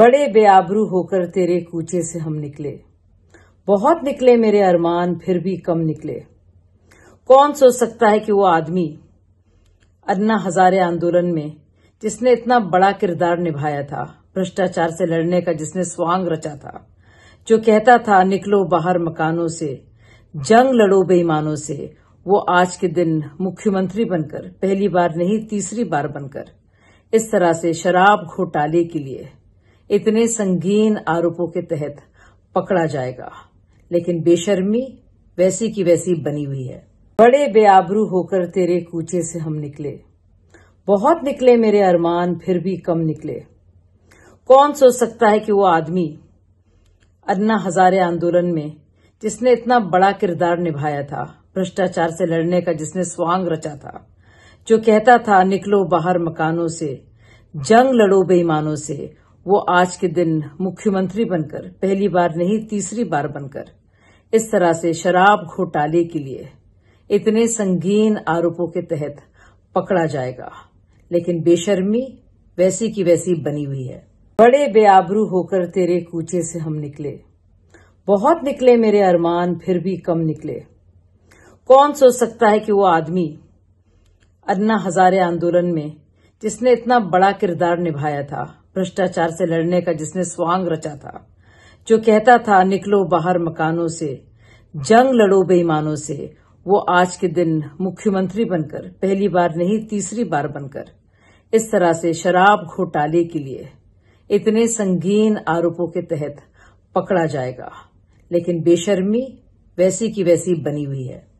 बड़े बेआबरू होकर तेरे कूचे से हम निकले बहुत निकले मेरे अरमान फिर भी कम निकले कौन सोच सकता है कि वो आदमी अन्ना हजारे आंदोलन में जिसने इतना बड़ा किरदार निभाया था भ्रष्टाचार से लड़ने का जिसने स्वांग रचा था जो कहता था निकलो बाहर मकानों से जंग लड़ो बेईमानों से वो आज के दिन मुख्यमंत्री बनकर पहली बार नहीं तीसरी बार बनकर इस तरह से शराब घोटाले के लिए इतने संगीन आरोपों के तहत पकड़ा जाएगा लेकिन बेशर्मी वैसी की वैसी बनी हुई है बड़े बेआबरू होकर तेरे कूचे से हम निकले बहुत निकले मेरे अरमान फिर भी कम निकले कौन सोच सकता है कि वो आदमी अन्ना हजारे आंदोलन में जिसने इतना बड़ा किरदार निभाया था भ्रष्टाचार से लड़ने का जिसने स्वांग रचा था जो कहता था निकलो बाहर मकानों से जंग लड़ो बेईमानों से वो आज के दिन मुख्यमंत्री बनकर पहली बार नहीं तीसरी बार बनकर इस तरह से शराब घोटाले के लिए इतने संगीन आरोपों के तहत पकड़ा जाएगा लेकिन बेशर्मी वैसी की वैसी बनी हुई है बड़े बेआबरू होकर तेरे कूचे से हम निकले बहुत निकले मेरे अरमान फिर भी कम निकले कौन सोच सकता है कि वो आदमी अन्ना हजारे आंदोलन में जिसने इतना बड़ा किरदार निभाया था भ्रष्टाचार से लड़ने का जिसने स्वांग रचा था जो कहता था निकलो बाहर मकानों से जंग लड़ो बेईमानों से वो आज के दिन मुख्यमंत्री बनकर पहली बार नहीं तीसरी बार बनकर इस तरह से शराब घोटाले के लिए इतने संगीन आरोपों के तहत पकड़ा जाएगा लेकिन बेशर्मी वैसी की वैसी बनी हुई है